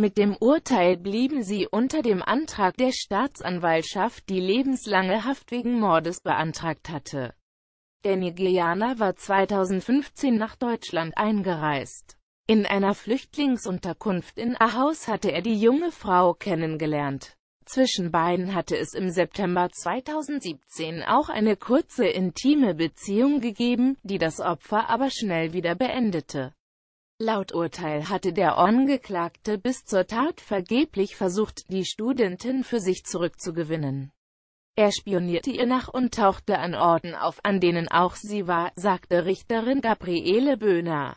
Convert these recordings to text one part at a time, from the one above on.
Mit dem Urteil blieben sie unter dem Antrag der Staatsanwaltschaft, die lebenslange Haft wegen Mordes beantragt hatte. Der Nigerianer war 2015 nach Deutschland eingereist. In einer Flüchtlingsunterkunft in Ahaus hatte er die junge Frau kennengelernt. Zwischen beiden hatte es im September 2017 auch eine kurze intime Beziehung gegeben, die das Opfer aber schnell wieder beendete. Laut Urteil hatte der Angeklagte bis zur Tat vergeblich versucht, die Studentin für sich zurückzugewinnen. Er spionierte ihr nach und tauchte an Orten auf, an denen auch sie war, sagte Richterin Gabriele Böhner.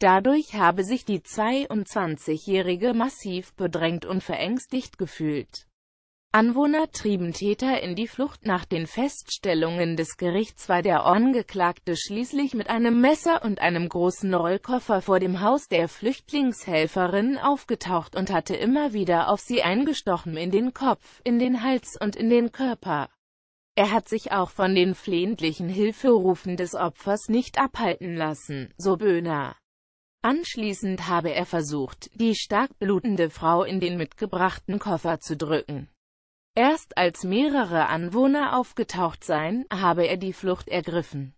Dadurch habe sich die 22-Jährige massiv bedrängt und verängstigt gefühlt. Anwohner trieben Täter in die Flucht, nach den Feststellungen des Gerichts war der Angeklagte schließlich mit einem Messer und einem großen Rollkoffer vor dem Haus der Flüchtlingshelferin aufgetaucht und hatte immer wieder auf sie eingestochen in den Kopf, in den Hals und in den Körper. Er hat sich auch von den flehentlichen Hilferufen des Opfers nicht abhalten lassen, so Böhner. Anschließend habe er versucht, die stark blutende Frau in den mitgebrachten Koffer zu drücken. Erst als mehrere Anwohner aufgetaucht seien, habe er die Flucht ergriffen.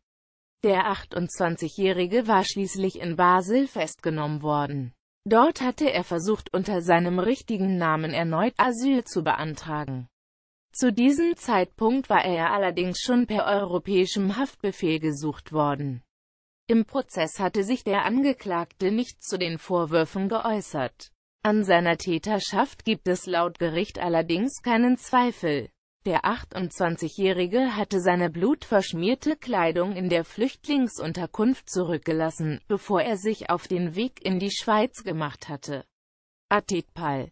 Der 28-Jährige war schließlich in Basel festgenommen worden. Dort hatte er versucht, unter seinem richtigen Namen erneut Asyl zu beantragen. Zu diesem Zeitpunkt war er allerdings schon per europäischem Haftbefehl gesucht worden. Im Prozess hatte sich der Angeklagte nicht zu den Vorwürfen geäußert. An seiner Täterschaft gibt es laut Gericht allerdings keinen Zweifel. Der 28-Jährige hatte seine blutverschmierte Kleidung in der Flüchtlingsunterkunft zurückgelassen, bevor er sich auf den Weg in die Schweiz gemacht hatte. Atitpal